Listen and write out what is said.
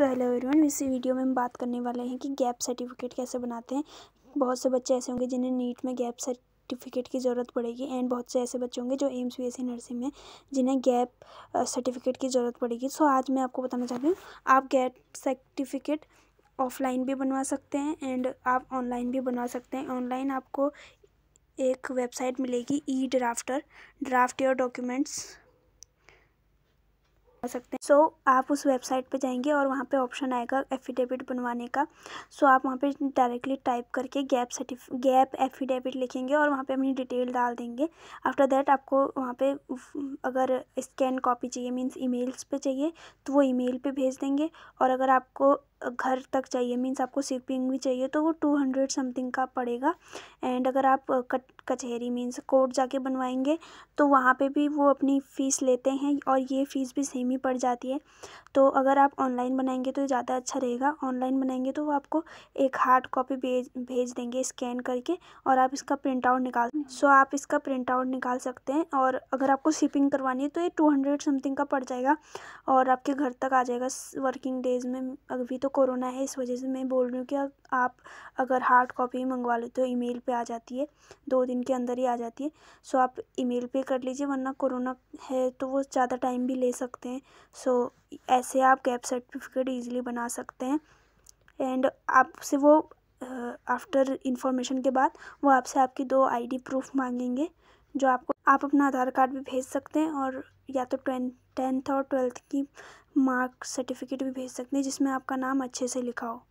तो hello everyone इस video में हम बात करने वाले हैं कि गैप सर्टिफिकेट कैसे बनाते हैं बहुत से बच्चे ऐसे होंगे जिन्हें नीट में गैप सर्टिफिकेट की ज़रूरत पड़ेगी एंड बहुत से ऐसे बच्चे होंगे जो AIIMS B S C nursing में जिन्हें गैप सर्टिफिकेट की ज़रूरत पड़ेगी सो आज मैं आपको बताना चाहती हूँ आप गैप सर्टिफिकेट ऑफ़लाइन भी बनवा सकते हैं एंड आप ऑनलाइन भी बनवा सकते हैं ऑनलाइन आपको एक वेबसाइट मिलेगी e drafter draft your documents कर सकते हैं सो so, आप उस वेबसाइट पे जाएंगे और वहाँ पे ऑप्शन आएगा एफिडेविट बनवाने का सो so, आप वहाँ पे डायरेक्टली टाइप करके गैप सर्टिफ गैप एफिडेविट लिखेंगे और वहाँ पे अपनी डिटेल डाल देंगे आफ्टर दैट आपको वहाँ पे अगर स्कैन कॉपी चाहिए मीन्स ई पे चाहिए तो वो ई पे भेज देंगे और अगर आपको घर तक चाहिए मीन्स आपको शिपिंग भी चाहिए तो वो टू हंड्रेड समथिंग का पड़ेगा एंड अगर आप कट कचहरी मीन्स कोर्ट जाके बनवाएंगे तो वहाँ पे भी वो अपनी फ़ीस लेते हैं और ये फ़ीस भी सेम ही पड़ जाती है तो अगर आप ऑनलाइन बनाएंगे तो ज़्यादा अच्छा रहेगा ऑनलाइन बनाएंगे तो वो आपको एक हार्ड कॉपी भेज भेज देंगे स्कैन करके और आप इसका प्रिंट आउट निकाल हम्म। सो आप इसका प्रिंट आउट निकाल सकते हैं और अगर आपको शिपिंग करवानी है तो ये टू हंड्रेड समथिंग का पड़ जाएगा और आपके घर तक आ जाएगा वर्किंग डेज़ में अभी तो कोरोना है इस वजह से मैं बोल रही हूँ कि आप अगर हार्ड कॉपी मंगवा लेते हो ईमेल पे आ जाती है दो दिन के अंदर ही आ जाती है सो आप ईमेल पे कर लीजिए वरना कोरोना है तो वो ज़्यादा टाइम भी ले सकते हैं सो ऐसे आप गैप सर्टिफिकेट ईजिली बना सकते हैं एंड आपसे वो आफ्टर इंफॉर्मेशन के बाद वो आपसे आपकी दो आईडी प्रूफ मांगेंगे जो आपको आप अपना आधार कार्ड भी भेज सकते हैं और या तो ट्वें टेंथ और ट्वेल्थ की सर्टिफिकेट भी भेज सकते हैं जिसमें आपका नाम अच्छे से लिखा हो